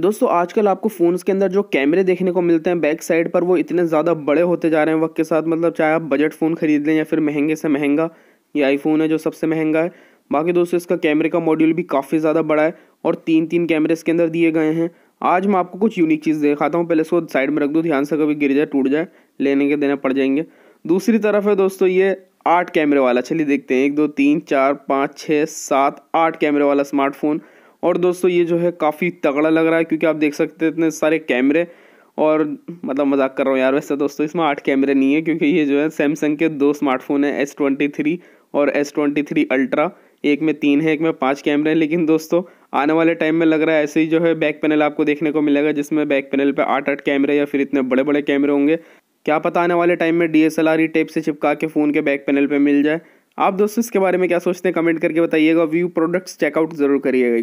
दोस्तों आजकल आपको फ़ोन्स के अंदर जो कैमरे देखने को मिलते हैं बैक साइड पर वो इतने ज़्यादा बड़े होते जा रहे हैं वक्त के साथ मतलब चाहे आप बजट फ़ोन खरीद लें या फिर महंगे से महंगा ये आईफोन है जो सबसे महंगा है बाकी दोस्तों इसका कैमरे का मॉड्यूल भी काफ़ी ज़्यादा बड़ा है और तीन तीन कैमरे इसके अंदर दिए गए हैं आज मैं आपको कुछ यूनिक चीज़ दिखाता हूँ पहले इसको साइड में रख दूँ ध्यान से कभी गिर जाए टूट जाए लेने के देने पड़ जाएंगे दूसरी तरफ है दोस्तों ये आठ कैमरे वाला चलिए देखते हैं एक दो तीन चार पाँच छः सात आठ कैमरे वाला स्मार्टफोन और दोस्तों ये जो है काफ़ी तगड़ा लग रहा है क्योंकि आप देख सकते हैं इतने सारे कैमरे और मतलब मजाक कर रहा हूँ यार वैसे दोस्तों इसमें आठ कैमरे नहीं है क्योंकि ये जो है सैमसंग के दो स्मार्टफोन है एस ट्वेंटी थ्री और एस ट्वेंटी थ्री अल्ट्रा एक में तीन है एक में पाँच कैमरे हैं लेकिन दोस्तों आने वाले टाइम में लग रहा है ऐसे ही जो है बैक पैनल आपको देखने को मिलेगा जिसमें बैक पैनल पर आठ आठ कैमरे या फिर इतने बड़े बड़े कैमरे होंगे क्या पता आने वाले टाइम में D S L R tape से चिपका के फ़ोन के बैक पैनल पर मिल जाए आप दोस्तों इसके बारे में क्या सोचते हैं कमेंट करके बताइएगा व्यू प्रोडक्ट्स चेकआउट ज़रूर करिएगा